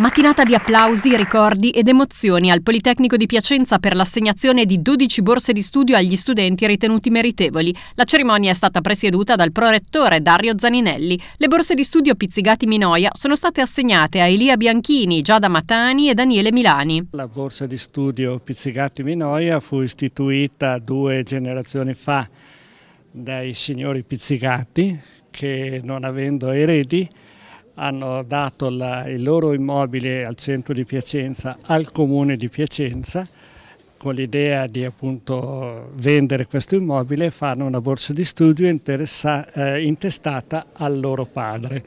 Mattinata di applausi, ricordi ed emozioni al Politecnico di Piacenza per l'assegnazione di 12 borse di studio agli studenti ritenuti meritevoli. La cerimonia è stata presieduta dal prorettore Dario Zaninelli. Le borse di studio Pizzigati Minoia sono state assegnate a Elia Bianchini, Giada Matani e Daniele Milani. La borsa di studio Pizzigati Minoia fu istituita due generazioni fa dai signori Pizzigati che non avendo eredi hanno dato la, il loro immobile al centro di Piacenza al comune di Piacenza con l'idea di appunto vendere questo immobile e fare una borsa di studio eh, intestata al loro padre.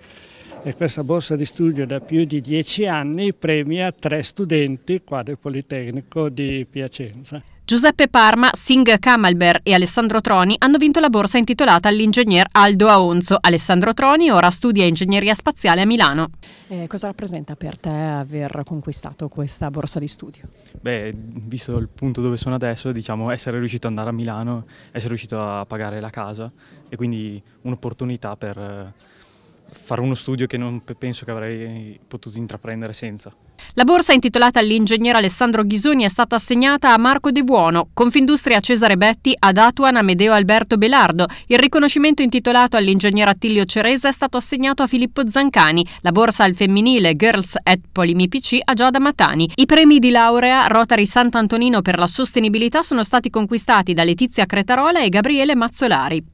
E questa borsa di studio da più di dieci anni premia tre studenti qua del Politecnico di Piacenza. Giuseppe Parma, Singh Kamalber e Alessandro Troni hanno vinto la borsa intitolata all'ingegner Aldo Aonzo. Alessandro Troni ora studia ingegneria spaziale a Milano. Eh, cosa rappresenta per te aver conquistato questa borsa di studio? Beh, visto il punto dove sono adesso, diciamo essere riuscito ad andare a Milano, essere riuscito a pagare la casa e quindi un'opportunità per fare uno studio che non penso che avrei potuto intraprendere senza. La borsa intitolata all'ingegnere Alessandro Ghisoni è stata assegnata a Marco De Buono, Confindustria Cesare Betti ad Atuan Amedeo Alberto Belardo. Il riconoscimento intitolato all'ingegnere Attilio Ceresa è stato assegnato a Filippo Zancani, la borsa al femminile Girls at Polimi PC a Giada Matani. I premi di laurea Rotary Sant'Antonino per la sostenibilità sono stati conquistati da Letizia Cretarola e Gabriele Mazzolari.